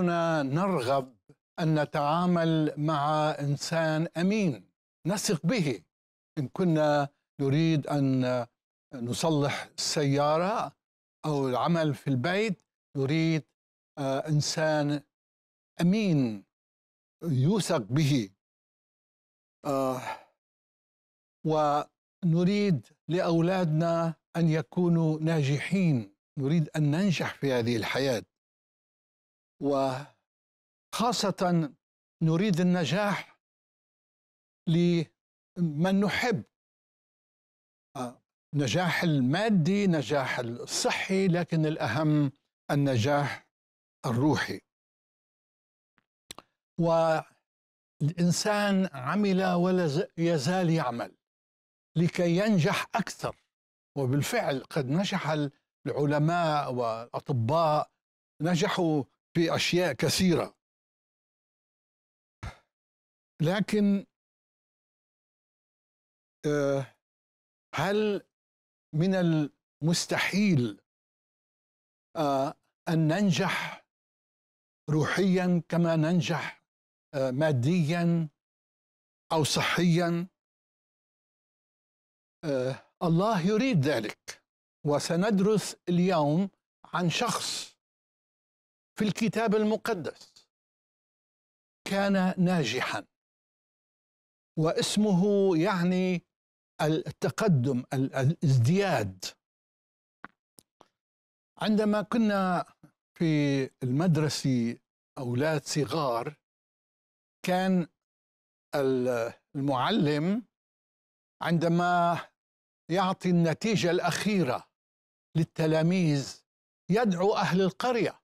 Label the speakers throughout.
Speaker 1: كلنا نرغب ان نتعامل مع انسان امين نثق به ان كنا نريد ان نصلح السياره او العمل في البيت نريد آه، انسان امين يوثق به آه، ونريد لاولادنا ان يكونوا ناجحين نريد ان ننجح في هذه الحياه وخاصة نريد النجاح لمن نحب نجاح المادي نجاح الصحي لكن الأهم النجاح الروحي والإنسان عمل ولا يزال يعمل لكي ينجح أكثر وبالفعل قد نجح العلماء والأطباء نجحوا في أشياء كثيرة لكن آه، هل من المستحيل آه، أن ننجح روحيا كما ننجح آه، ماديا أو صحيا الله يريد ذلك وسندرس اليوم عن شخص في الكتاب المقدس كان ناجحا واسمه يعني التقدم الازدياد عندما كنا في المدرسة أولاد صغار كان المعلم عندما يعطي النتيجة الأخيرة للتلاميذ يدعو أهل القرية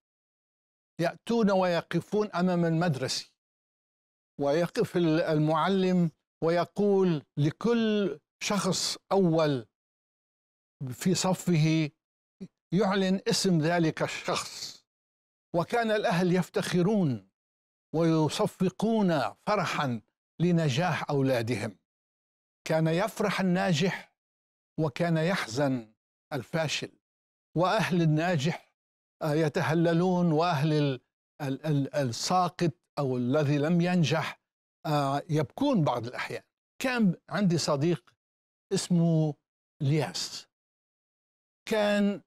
Speaker 1: يأتون ويقفون أمام المدرسة ويقف المعلم ويقول لكل شخص أول في صفه يعلن اسم ذلك الشخص وكان الأهل يفتخرون ويصفقون فرحا لنجاح أولادهم كان يفرح الناجح وكان يحزن الفاشل وأهل الناجح يتهللون واهل الساقط او الذي لم ينجح آه، يبكون بعض الاحيان كان عندي صديق اسمه الياس كان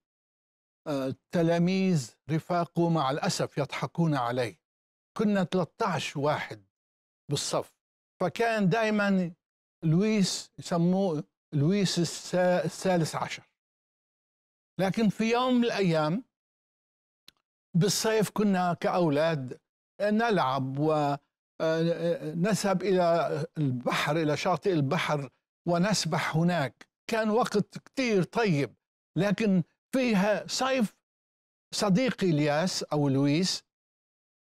Speaker 1: آه، تلاميذ رفاقه مع الاسف يضحكون عليه كنا 13 واحد بالصف فكان دائما لويس يسموه لويس الثالث عشر لكن في يوم من الايام بالصيف كنا كأولاد آه، نلعب ونذهب آه، آه، إلى البحر إلى شاطئ البحر ونسبح هناك كان وقت كتير طيب لكن فيها صيف صديقي الياس أو لويس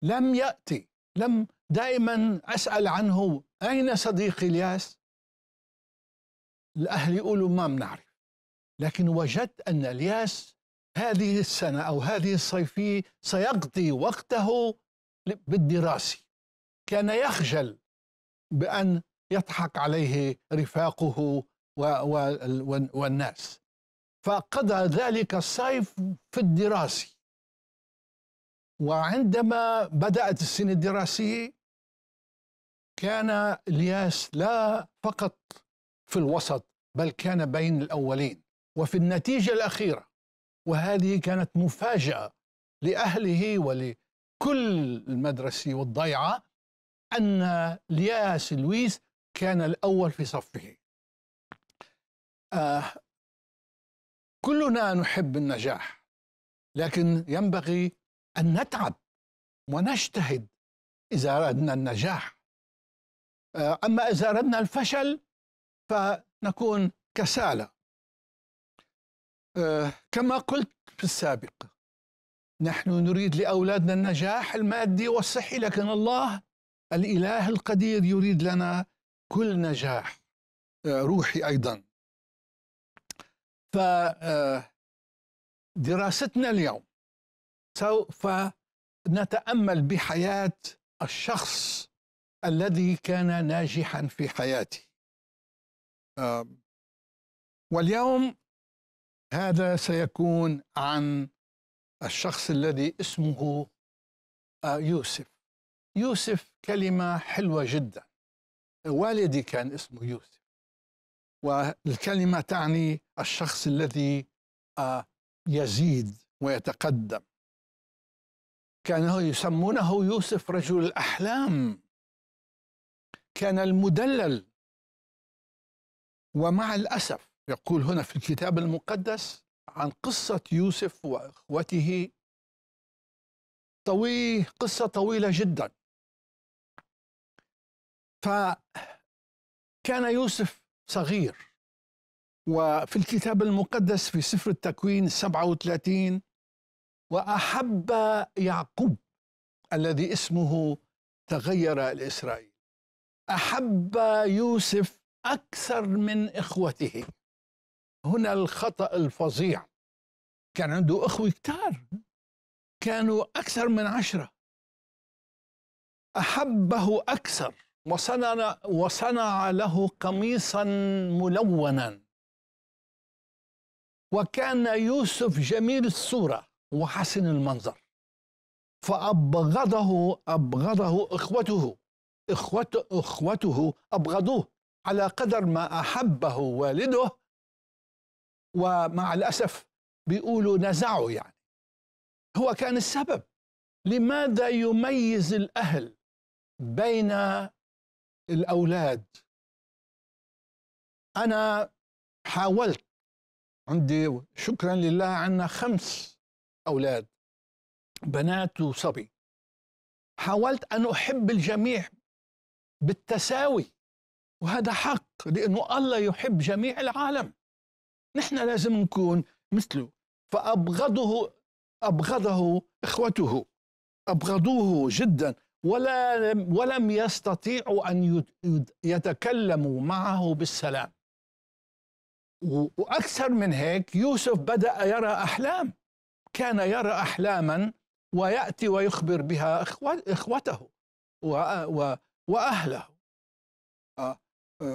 Speaker 1: لم يأتي لم دائما أسأل عنه أين صديقي الياس الأهل يقولوا ما بنعرف لكن وجدت أن الياس هذه السنة أو هذه الصيفية سيقضي وقته بالدراسة كان يخجل بأن يضحك عليه رفاقه والناس فقضى ذلك الصيف في الدراسة وعندما بدأت السنة الدراسية كان الياس لا فقط في الوسط بل كان بين الأولين وفي النتيجة الأخيرة وهذه كانت مفاجأة لأهله ولكل المدرسة والضيعة أن لياس لويس كان الأول في صفه آه كلنا نحب النجاح لكن ينبغي أن نتعب ونجتهد إذا أردنا النجاح آه، أما إذا أردنا الفشل فنكون كسالى آه، كما قلت في السابق نحن نريد لأولادنا النجاح المادي والصحي لكن الله الإله القدير يريد لنا كل نجاح آه، روحي أيضا فدراستنا آه، اليوم سوف نتأمل بحياة الشخص الذي كان ناجحا في حياته واليوم هذا سيكون عن الشخص الذي اسمه آه، يوسف يوسف كلمة حلوة جدا والدي كان اسمه يوسف والكلمة تعني الشخص الذي آه، يزيد ويتقدم كانوا يسمونه يوسف رجل الأحلام كان المدلل ومع الأسف يقول هنا في الكتاب المقدس عن قصة يوسف وإخوته طويل قصة طويلة جدا فكان يوسف صغير وفي الكتاب المقدس في سفر التكوين 37 وأحب يعقوب الذي اسمه تغير لإسرائيل أحب يوسف أكثر من إخوته هنا الخطأ الفظيع كان عنده أخوة كتار كانوا أكثر من عشرة أحبه أكثر وصنع, وصنع له قميصا ملونا وكان يوسف جميل الصورة وحسن المنظر فأبغضه أبغضه إخوته إخوته, إخوته أبغضوه على قدر ما أحبه والده ومع الأسف بيقولوا نزعوا يعني هو كان السبب لماذا يميز الأهل بين الأولاد أنا حاولت عندي شكرا لله عندنا خمس أولاد بنات وصبي حاولت أن أحب الجميع بالتساوي وهذا حق لأنه الله يحب جميع العالم نحن لازم نكون مثله فأبغضه أبغضه إخوته أبغضوه جدا ولا ولم يستطيعوا أن يتكلموا معه بالسلام وأكثر من هيك يوسف بدأ يرى أحلام كان يرى أحلاما ويأتي ويخبر بها إخوته وأهله آه.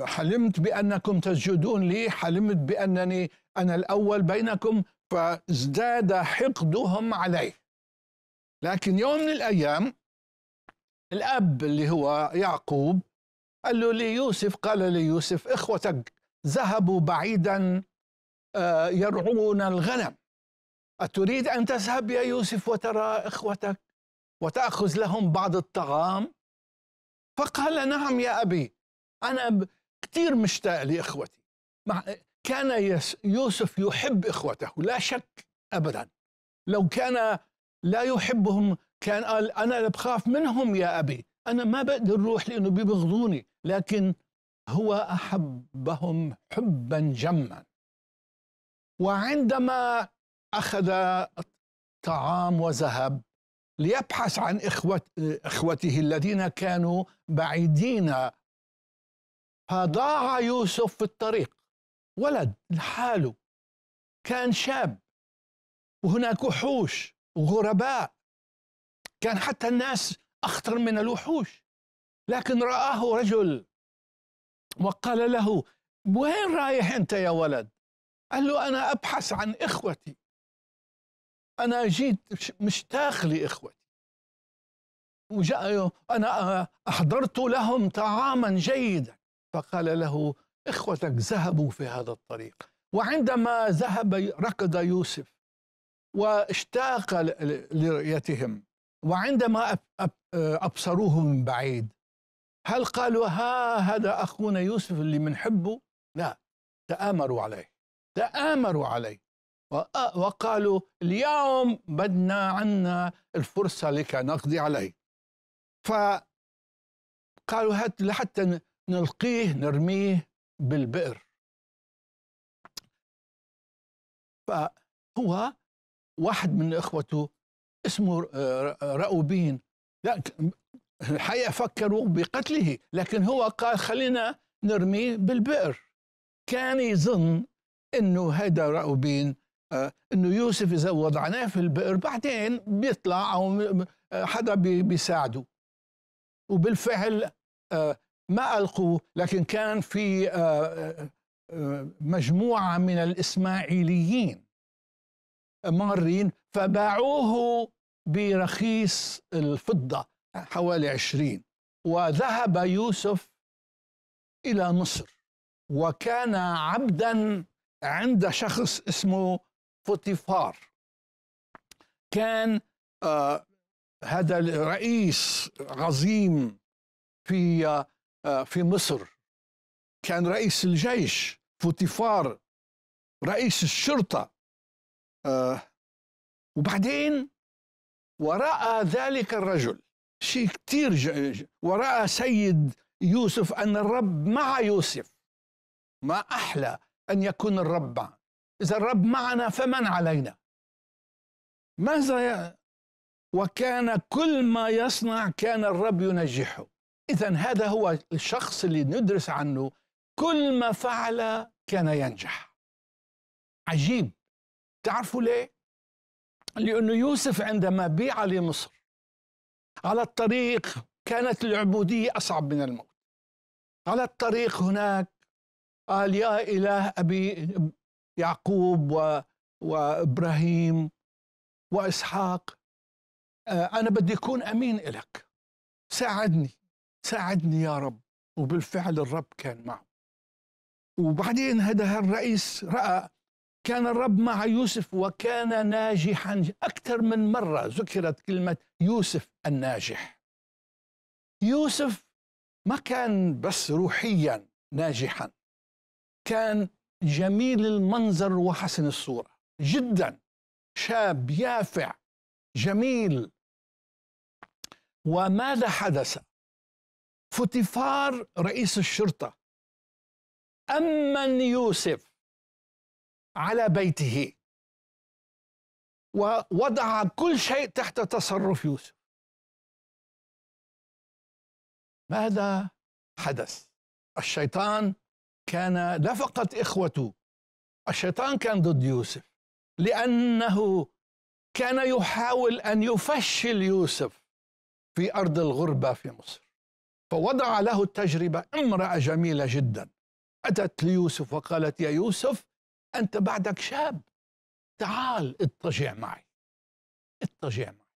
Speaker 1: حلمت بأنكم تسجدون لي حلمت بأنني أنا الأول بينكم فازداد حقدهم علي لكن يوم من الأيام الأب اللي هو يعقوب قال له ليوسف قال ليوسف إخوتك ذهبوا بعيدا آه، يرعون الغنم أتريد أن تذهب يا يوسف وترى إخوتك وتأخذ لهم بعض الطعام فقال نعم يا أبي أنا كثير مشتاق لإخوتي مع كان يوسف يحب إخوته لا شك أبدا لو كان لا يحبهم كان قال أنا بخاف منهم يا أبي أنا ما بقدر أروح لأنه بيبغضوني لكن هو أحبهم حبا جما وعندما أخذ طعام وذهب ليبحث عن إخوة إخوته الذين كانوا بعيدين فضاع يوسف في الطريق ولد لحاله كان شاب وهناك وحوش وغرباء كان حتى الناس أخطر من الوحوش لكن رآه رجل وقال له وين رايح أنت يا ولد قال له أنا أبحث عن إخوتي أنا جيت مشتاق لإخوتي وجاء أنا أحضرت لهم طعاما جيدا فقال له إخوتك ذهبوا في هذا الطريق وعندما ذهب ركض يوسف واشتاق لرؤيتهم وعندما أبصروه من بعيد هل قالوا ها هذا أخونا يوسف اللي منحبه لا تآمروا عليه تآمروا عليه وقالوا اليوم بدنا عنا الفرصة لكي نقضي عليه فقالوا هات لحتى نلقيه نرميه بالبئر فهو واحد من اخوته اسمه آه، رأوبين الحقيقه فكروا بقتله لكن هو قال خلينا نرميه بالبئر كان يظن انه هيدا رأوبين آه، انه يوسف يزود عناه في البئر بعدين بيطلع او حدا بيساعده وبالفعل آه، ما القوه لكن كان في آه، آه، آه، مجموعه من الاسماعيليين مارين فباعوه برخيص الفضه حوالي عشرين وذهب يوسف الى مصر وكان عبدا عند شخص اسمه فوتيفار كان آه هذا الرئيس عظيم في آه، في مصر كان رئيس الجيش فوتيفار رئيس الشرطة آه، وبعدين ورأى ذلك الرجل شيء كثير ورأى سيد يوسف أن الرب مع يوسف ما أحلى أن يكون الرب معنا إذا الرب معنا فمن علينا ماذا وكان كل ما يصنع كان الرب ينجحه إذا هذا هو الشخص اللي ندرس عنه كل ما فعل كان ينجح عجيب تعرفوا ليه؟ لأنه يوسف عندما بيع لمصر على الطريق كانت العبودية أصعب من الموت على الطريق هناك قال يا إله أبي يعقوب و... وإبراهيم وإسحاق آه، أنا بدي أكون أمين إلك ساعدني ساعدني يا رب وبالفعل الرب كان معه وبعدين هذا الرئيس رأى كان الرب مع يوسف وكان ناجحا أكثر من مرة ذكرت كلمة يوسف الناجح يوسف ما كان بس روحيا ناجحا كان جميل المنظر وحسن الصورة جدا شاب يافع جميل وماذا حدث فوتيفار رئيس الشرطة أمن يوسف على بيته ووضع كل شيء تحت تصرف يوسف ماذا حدث الشيطان كان لا فقط إخوته الشيطان كان ضد يوسف لأنه كان يحاول أن يفشل يوسف في أرض الغربة في مصر فوضع له التجربة امرأة جميلة جدا أتت ليوسف وقالت يا يوسف أنت بعدك شاب تعال اضطجع معي اضطجع معي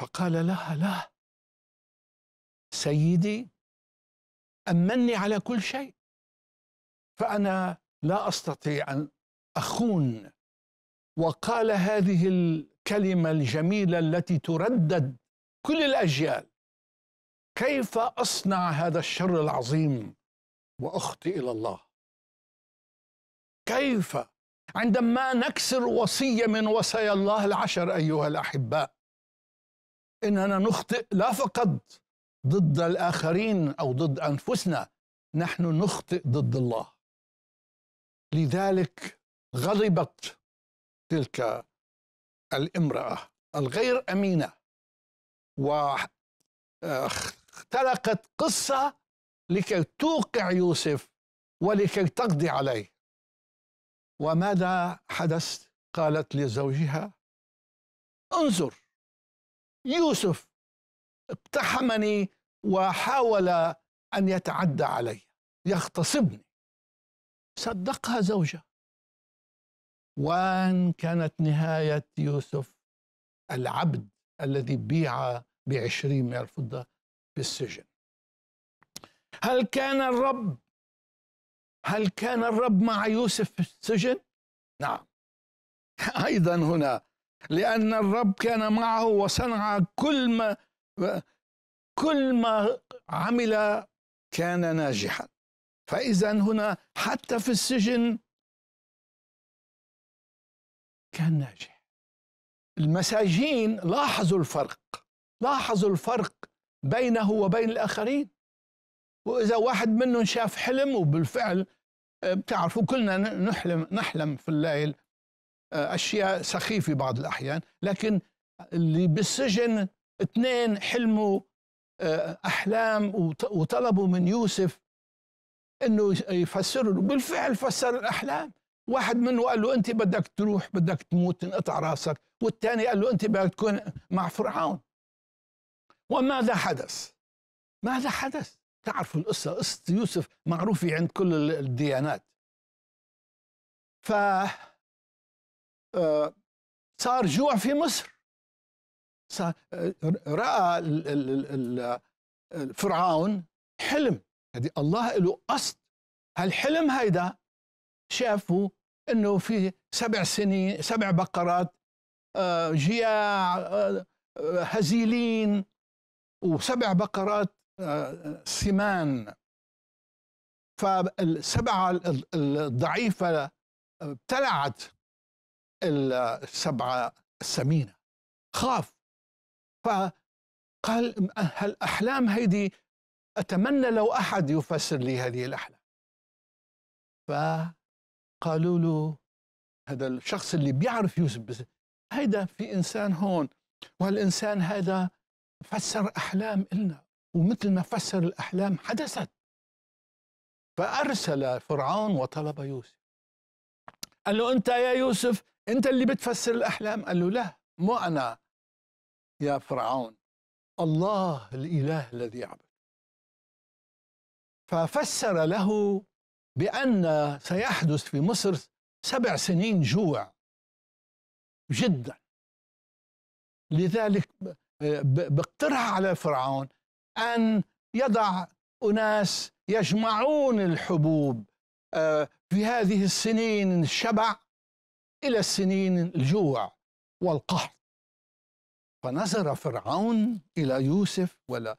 Speaker 1: فقال لها لا سيدي أمني على كل شيء فأنا لا أستطيع أن أخون وقال هذه الكلمة الجميلة التي تردد كل الأجيال كيف اصنع هذا الشر العظيم واخطي الى الله كيف عندما نكسر وصيه من وصايا الله العشر ايها الاحباء اننا نخطئ لا فقط ضد الاخرين او ضد انفسنا نحن نخطئ ضد الله لذلك غضبت تلك الامراه الغير امينه و تركت قصة لكي توقع يوسف ولكي تقضي عليه وماذا حدث قالت لزوجها انظر يوسف اقتحمني وحاول أن يتعدى علي يغتصبني صدقها زوجها وان كانت نهاية يوسف العبد الذي بيع بعشرين من الفضة بالسجن هل كان الرب هل كان الرب مع يوسف في السجن نعم ايضا هنا لان الرب كان معه وصنع كل ما كل ما عمل كان ناجحا فاذا هنا حتى في السجن كان ناجح المساجين لاحظوا الفرق لاحظوا الفرق بينه وبين الآخرين وإذا واحد منهم شاف حلم وبالفعل آه، بتعرفوا كلنا نحلم نحلم في الليل آه، أشياء سخيفة بعض الأحيان لكن اللي بالسجن اثنين حلموا آه، أحلام وطلبوا من يوسف أنه يفسر بالفعل فسر الأحلام واحد منه قال له أنت بدك تروح بدك تموت تنقطع راسك والثاني قال له أنت بدك تكون مع فرعون وماذا حدث ماذا حدث تعرفوا القصة قصة يوسف معروفة عند كل الديانات ف آه، صار جوع في مصر صار آه، رأى فرعون حلم هذه يعني الله له قصد هالحلم هيدا شافوا انه في سبع سنين سبع بقرات آه، جياع هزيلين وسبع بقرات آه، سمان فالسبعة الضعيفة آه، ابتلعت السبعة السمينة خاف فقال هالأحلام هيدي أتمنى لو أحد يفسر لي هذه الأحلام فقالوا له هذا الشخص اللي بيعرف يوسف هيدا في إنسان هون وهالإنسان هذا فسر أحلام إلنا ومثل ما فسر الأحلام حدثت فأرسل فرعون وطلب يوسف قال له أنت يا يوسف أنت اللي بتفسر الأحلام قال له لا مو أنا يا فرعون الله الإله الذي يعبد ففسر له بأن سيحدث في مصر سبع سنين جوع جدا لذلك بقترح على فرعون أن يضع أناس يجمعون الحبوب آه، في هذه السنين الشبع إلى السنين الجوع والقحط فنظر فرعون إلى يوسف ولا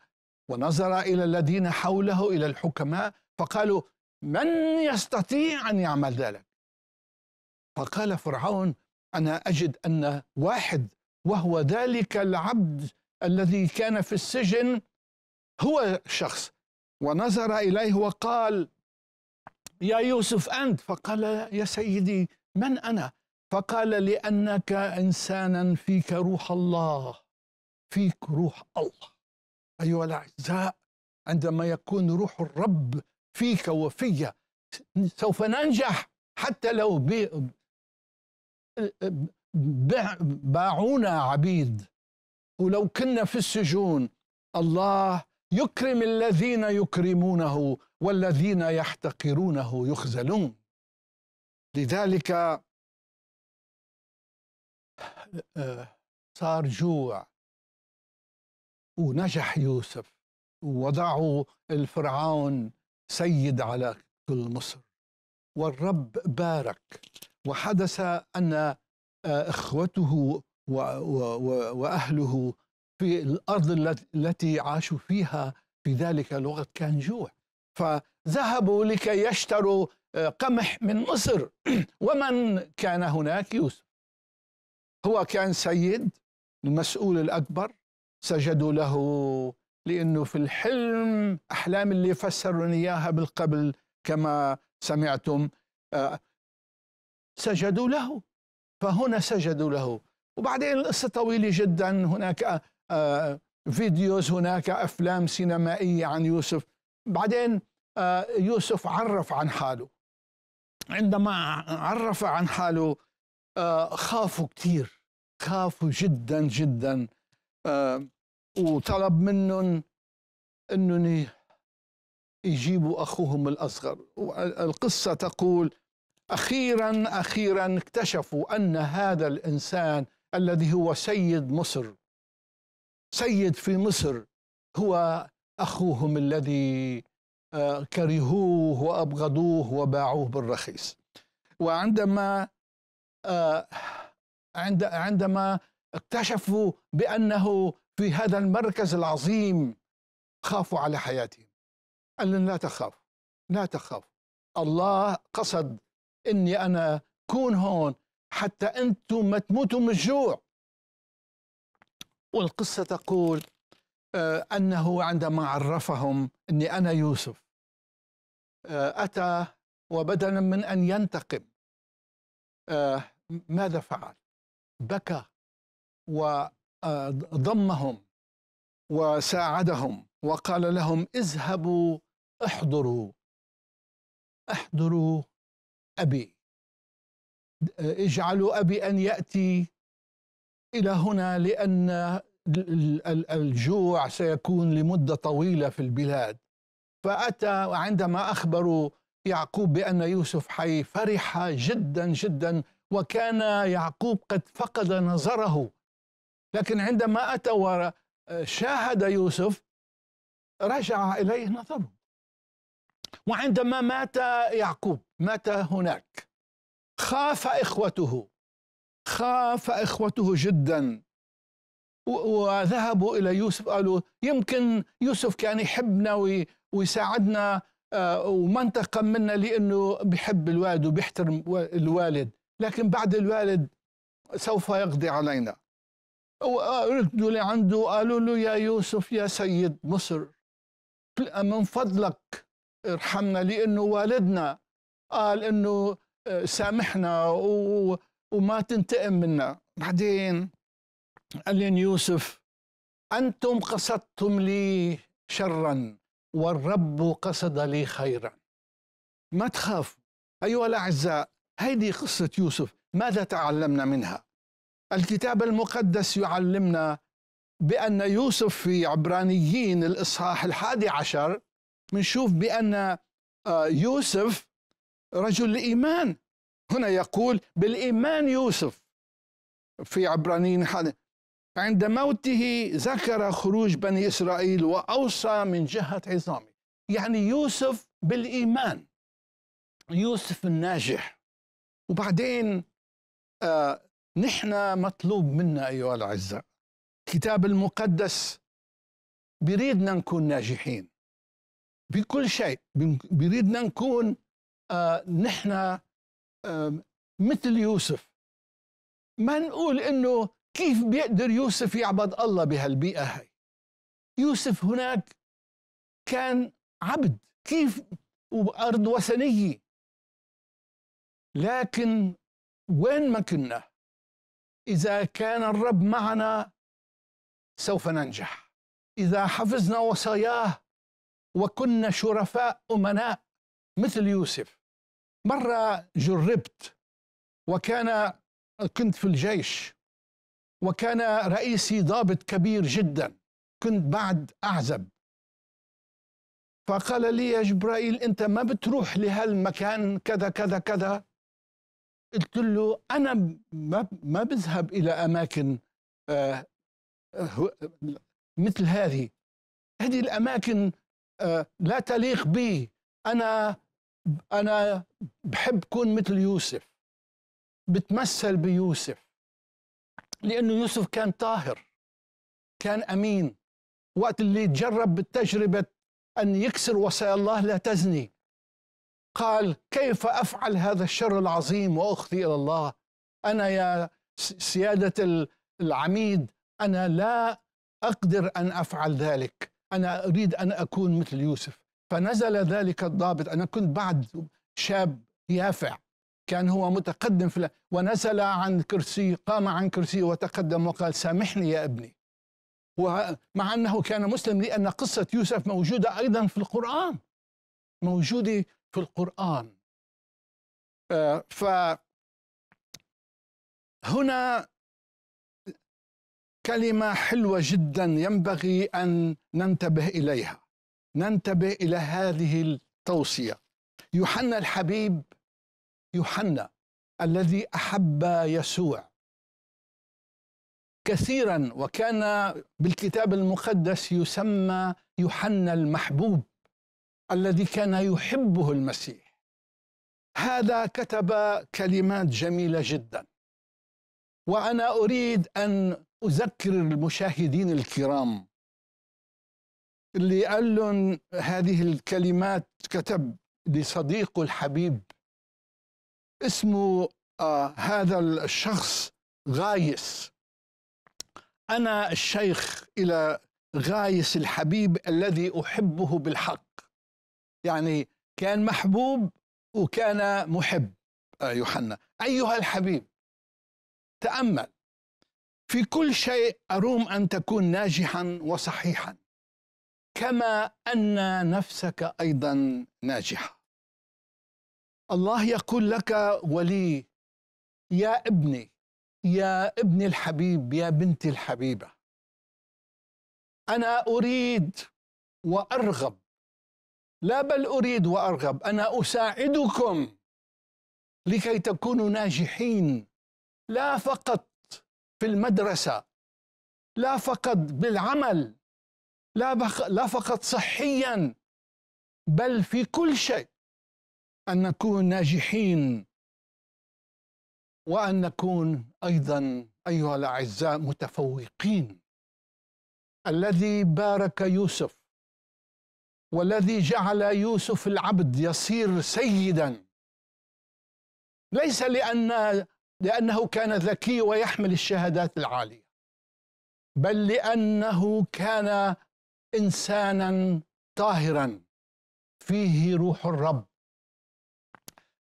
Speaker 1: ونظر إلى الذين حوله إلى الحكماء فقالوا من يستطيع أن يعمل ذلك فقال فرعون أنا أجد أن واحد وهو ذلك العبد الذي كان في السجن هو شخص ونظر إليه وقال يا يوسف أنت فقال يا سيدي من أنا فقال لأنك إنسانا فيك روح الله فيك روح الله أيها الأعزاء عندما يكون روح الرب فيك وفي سوف ننجح حتى لو باعونا عبيد ولو كنا في السجون الله يكرم الذين يكرمونه والذين يحتقرونه يخذلون لذلك آه، صار جوع ونجح يوسف ووضعوا الفرعون سيد على كل مصر والرب بارك وحدث ان اخوته واهله في الارض التي عاشوا فيها في ذلك الوقت كان جوع فذهبوا لكي يشتروا آه، قمح من مصر ومن كان هناك يوسف هو كان سيد المسؤول الاكبر سجدوا له لانه في الحلم احلام اللي فسرون اياها بالقبل كما سمعتم آه، سجدوا له فهنا سجدوا له وبعدين القصة طويلة جدا هناك آه، آه، فيديوز هناك أفلام سينمائية عن يوسف بعدين آه، يوسف عرف عن حاله عندما عرف عن حاله خافوا كثير خافوا جدا جدا وطلب منهم انهم يجيبوا اخوهم الاصغر القصه تقول اخيرا اخيرا اكتشفوا ان هذا الانسان الذي هو سيد مصر سيد في مصر هو اخوهم الذي آه، كرهوه وابغضوه وباعوه بالرخيص وعندما آه، عند عندما اكتشفوا بانه في هذا المركز العظيم خافوا على حياتهم قال لهم لا تخافوا لا تخافوا الله قصد اني انا كون هون حتى انتم ما تموتوا من الجوع والقصه تقول آه، انه عندما عرفهم اني انا يوسف آه، اتى وبدلا من ان ينتقم آه، ماذا فعل بكى وضمهم وساعدهم وقال لهم اذهبوا احضروا احضروا أبي آه، اجعلوا أبي أن يأتي إلى هنا لأن الجوع سيكون لمدة طويلة في البلاد فأتى وعندما أخبروا يعقوب بأن يوسف حي فرح جدا جدا وكان يعقوب قد فقد نظره لكن عندما أتى وشاهد يوسف رجع إليه نظره وعندما مات يعقوب مات هناك خاف إخوته خاف إخوته جدا وذهبوا إلى يوسف قالوا يمكن يوسف كان يحبنا ويساعدنا آه، وما انتقم منا لأنه بحب الوالد وبيحترم الوالد لكن بعد الوالد سوف يقضي علينا وردوا آه، لعنده قالوا له يا يوسف يا سيد مصر من فضلك ارحمنا لانه والدنا قال انه آه، سامحنا و... وما تنتقم منا بعدين قال لي يوسف انتم قصدتم لي شرا والرب قصد لي خيرا ما تخافوا ايها الاعزاء هيدي قصه يوسف ماذا تعلمنا منها الكتاب المقدس يعلمنا بأن يوسف في عبرانيين الإصحاح الحادي عشر بنشوف بأن آه، يوسف رجل الإيمان هنا يقول بالإيمان يوسف في عبرانيين عند موته ذكر خروج بني إسرائيل وأوصى من جهة عظامه يعني يوسف بالإيمان يوسف الناجح وبعدين آه نحن مطلوب منا أيها الأعزاء الكتاب المقدس بيريدنا نكون ناجحين بكل شيء بيريدنا نكون آه نحن آه مثل يوسف ما نقول انه كيف بيقدر يوسف يعبد الله بهالبيئه هاي يوسف هناك كان عبد كيف وارض وثنيه لكن وين ما كنا اذا كان الرب معنا سوف ننجح اذا حفظنا وصاياه وكنا شرفاء أمناء مثل يوسف مرة جربت وكان كنت في الجيش وكان رئيسي ضابط كبير جدا كنت بعد أعزب فقال لي يا جبرائيل أنت ما بتروح لهالمكان كذا كذا كذا قلت له أنا ما بذهب إلى أماكن آه، مثل هذه هذه الأماكن آه، لا تليق بي انا انا بحب كون مثل يوسف بتمثل بيوسف لانه يوسف كان طاهر كان امين وقت اللي تجرب بالتجربه ان يكسر وصايا الله لا تزني قال كيف افعل هذا الشر العظيم واخذي الى الله انا يا سياده العميد انا لا اقدر ان افعل ذلك أنا أريد أن أكون مثل يوسف فنزل ذلك الضابط أنا كنت بعد شاب يافع كان هو متقدم في ونزل عن كرسي قام عن كرسي وتقدم وقال سامحني يا ابني ومع أنه كان مسلم لأن قصة يوسف موجودة أيضا في القرآن موجودة في القرآن آه، فهنا كلمه حلوه جدا ينبغي ان ننتبه اليها ننتبه الى هذه التوصيه يوحنا الحبيب يوحنا الذي احب يسوع كثيرا وكان بالكتاب المقدس يسمى يوحنا المحبوب الذي كان يحبه المسيح هذا كتب كلمات جميله جدا وانا اريد ان أذكر المشاهدين الكرام اللي قال لهم هذه الكلمات كتب لصديقه الحبيب اسمه آه هذا الشخص غايس أنا الشيخ إلى غايس الحبيب الذي أحبه بالحق يعني كان محبوب وكان محب آه، يوحنا أيها الحبيب تأمل في كل شيء أروم أن تكون ناجحا وصحيحا كما أن نفسك أيضا ناجحة الله يقول لك ولي يا ابني يا ابني الحبيب يا بنتي الحبيبة أنا أريد وأرغب لا بل أريد وأرغب أنا أساعدكم لكي تكونوا ناجحين لا فقط في المدرسة لا فقط بالعمل لا, بخ... لا فقط صحيا بل في كل شيء أن نكون ناجحين وأن نكون أيضا أيها الأعزاء متفوقين الذي بارك يوسف والذي جعل يوسف العبد يصير سيدا ليس لأن لأنه كان ذكي ويحمل الشهادات العالية بل لأنه كان إنسانا طاهرا فيه روح الرب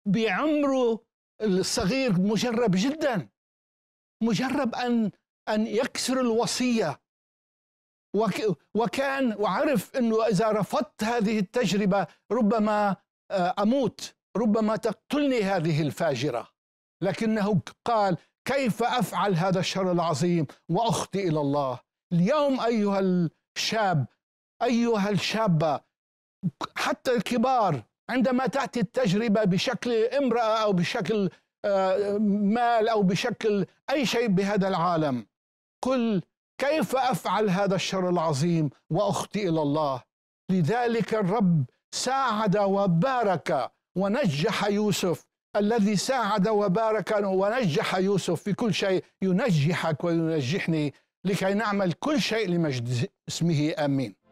Speaker 1: بعمره الصغير مجرب جدا مجرب أن أن يكسر الوصية وكان وعرف أنه إذا رفضت هذه التجربة ربما آه، أموت ربما تقتلني هذه الفاجرة لكنه قال كيف افعل هذا الشر العظيم واخطي الى الله اليوم ايها الشاب ايها الشابه حتى الكبار عندما تاتي التجربه بشكل امراه او بشكل آه، مال او بشكل اي شيء بهذا العالم قل كيف افعل هذا الشر العظيم واخطي الى الله لذلك الرب ساعد وبارك ونجح يوسف الذي ساعد وبارك ونجح يوسف في كل شيء ينجحك وينجحني لكي نعمل كل شيء لمجد اسمه امين